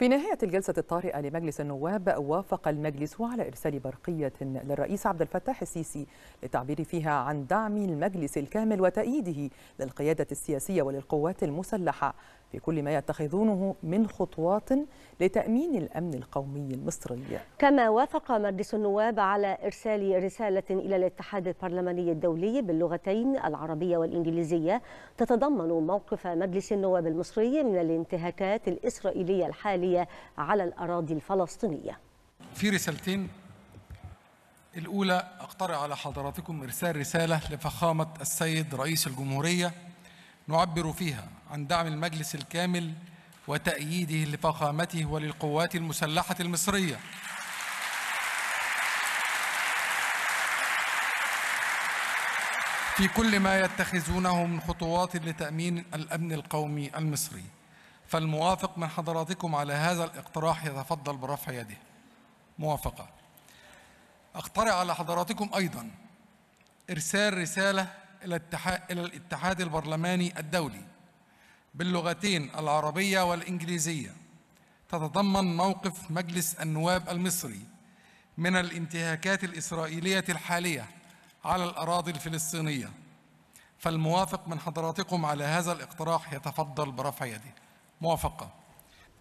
في نهاية الجلسة الطارئة لمجلس النواب وافق المجلس على إرسال برقية للرئيس عبد الفتاح السيسي للتعبير فيها عن دعم المجلس الكامل وتأييده للقيادة السياسية وللقوات المسلحة في كل ما يتخذونه من خطوات لتأمين الأمن القومي المصري كما وافق مجلس النواب على إرسال رسالة إلى الاتحاد البرلماني الدولي باللغتين العربية والإنجليزية تتضمن موقف مجلس النواب المصري من الانتهاكات الإسرائيلية الحالية الإسرائيلية على الأراضي الفلسطينية في رسالتين الأولى أقترح على حضراتكم إرسال رسالة لفخامة السيد رئيس الجمهورية نعبر فيها عن دعم المجلس الكامل وتأييده لفخامته وللقوات المسلحة المصرية في كل ما يتخذونه من خطوات لتأمين الأمن القومي المصري فالموافق من حضراتكم على هذا الاقتراح يتفضل برفع يده موافقة أقترح على حضراتكم أيضا إرسال رسالة إلى الاتحاد البرلماني الدولي باللغتين العربية والإنجليزية تتضمن موقف مجلس النواب المصري من الانتهاكات الإسرائيلية الحالية على الأراضي الفلسطينية فالموافق من حضراتكم على هذا الاقتراح يتفضل برفع يده موافقه